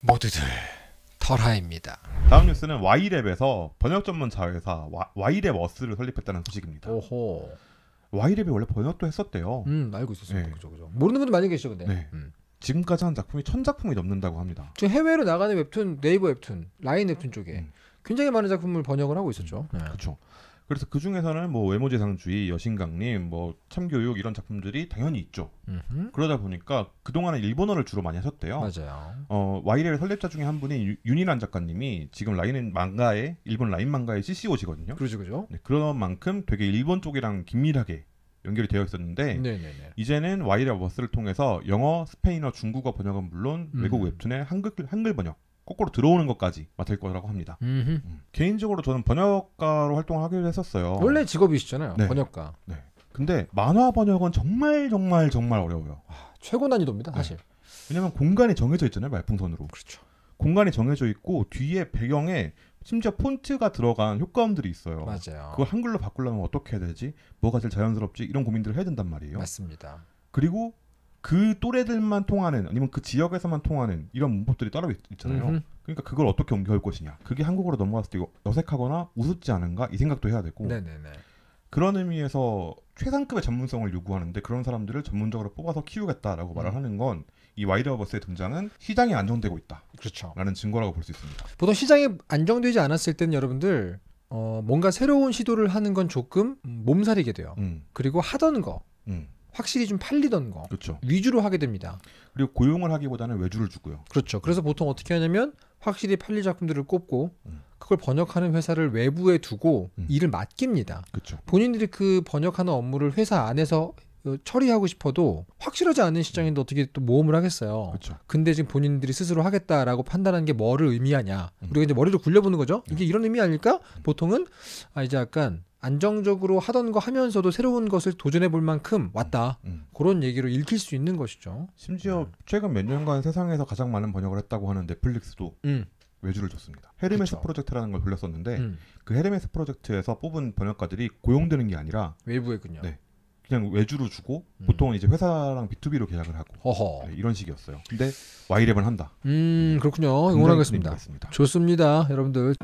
모두들 털하입니다. 다음 뉴스는 Y랩에서 번역 전문 자회사 Y랩 어스를 설립했다는 소식입니다. 오호. Y랩이 원래 번역도 했었대요. 음 알고 있었습니다. 네. 그죠 그죠. 모르는 분들 많이 계시죠 근데. 네. 음. 지금까지 한 작품이 천 작품이 넘는다고 합니다. 지금 해외로 나가는 웹툰 네이버 웹툰 라인 웹툰 쪽에 음. 굉장히 많은 작품을 번역을 하고 있었죠. 음. 네. 그렇죠. 그래서 그 중에서는 뭐 외모지상주의, 여신강림, 뭐 참교육 이런 작품들이 당연히 있죠. 음흠. 그러다 보니까 그 동안에 일본어를 주로 많이 하셨대요. 맞아요. 어 와이렐 설립자 중에 한 분이 윤이환 작가님이 지금 라인 망가의 일본 라인 망가의 CCO시거든요. 그러죠, 그죠. 네, 그런 만큼 되게 일본 쪽이랑 긴밀하게 연결이 되어 있었는데 네네네. 이제는 와이레버스를 통해서 영어, 스페인어, 중국어 번역은 물론 음. 외국 웹툰의 한글 한글 번역 거꾸로 들어오는 것까지 맡을 거라고 합니다. 음, 개인적으로 저는 번역가로 활동을 하기로 했었어요. 원래 직업이시잖아요. 네. 번역가. 네. 근데 만화 번역은 정말 정말 정말 어려워요. 아, 최고 난이도입니다, 네. 사실. 네. 왜냐면 공간이 정해져 있잖아요, 말풍선으로. 그렇죠. 공간이 정해져 있고 뒤에 배경에 심지어 폰트가 들어간 효과음들이 있어요. 맞아요. 그걸 한글로 바꾸려면 어떻게 해야 되지? 뭐가 제일 자연스럽지? 이런 고민들을 해야 된단 말이에요. 맞습니다. 그리고 그 또래들만 통하는 아니면 그 지역에서만 통하는 이런 문법들이 따로 있, 잖아요 음흠. 그러니까 그걸 어떻게 옮겨올 것이냐. 그게 한국어로 넘어갔을 때 이거 어색하거나 우습지 않은가 이 생각도 해야 되고. 네네네. 그런 의미에서 최상급의 전문성을 요구하는데 그런 사람들을 전문적으로 뽑아서 키우겠다라고 말을 음. 하는 건 이 와이드어버스의 등장은 시장이 안정되고 있다. 그렇죠. 라는 증거라고 볼 수 있습니다. 보통 시장이 안정되지 않았을 때는 여러분들 어, 뭔가 새로운 시도를 하는 건 조금 몸살이게 돼요. 음. 그리고 하던 거 음. 확실히 좀 팔리던 거 그렇죠. 위주로 하게 됩니다. 그리고 고용을 하기보다는 외주를 주고요. 그렇죠. 그래서 보통 어떻게 하냐면 확실히 팔릴 작품들을 꼽고 음. 그걸 번역하는 회사를 외부에 두고 음. 일을 맡깁니다. 그렇죠. 본인들이 그 번역하는 업무를 회사 안에서 어, 처리하고 싶어도 확실하지 않은 시장인데 어떻게 또 모험을 하겠어요. 그쵸. 그렇죠. 근데 지금 본인들이 스스로 하겠다라고 판단하는 게 뭐를 의미하냐. 음. 우리가 이제 머리를 굴려보는 거죠. 이게 네. 이런 의미 아닐까? 보통은 아 이제 약간 안정적으로 하던 거 하면서도 새로운 것을 도전해 볼 만큼 왔다. 음. 음. 그런 얘기로 읽힐 수 있는 것이죠. 심지어 음. 최근 몇 년간 세상에서 가장 많은 번역을 했다고 하는 넷플릭스도 음. 외주를 줬습니다. 헤르메스 그쵸. 그렇죠. 프로젝트라는 걸 돌렸었는데 음. 그 헤르메스 프로젝트에서 뽑은 번역가들이 고용되는 게 아니라 외부에군요. 네. 그냥 외주로 주고 음. 보통은 이제 회사랑 B2B로 계약을 하고 네, 이런 식이었어요. 근데 와이랩은 한다. 음, 그렇군요. 응원하겠습니다. 좋습니다. 여러분들.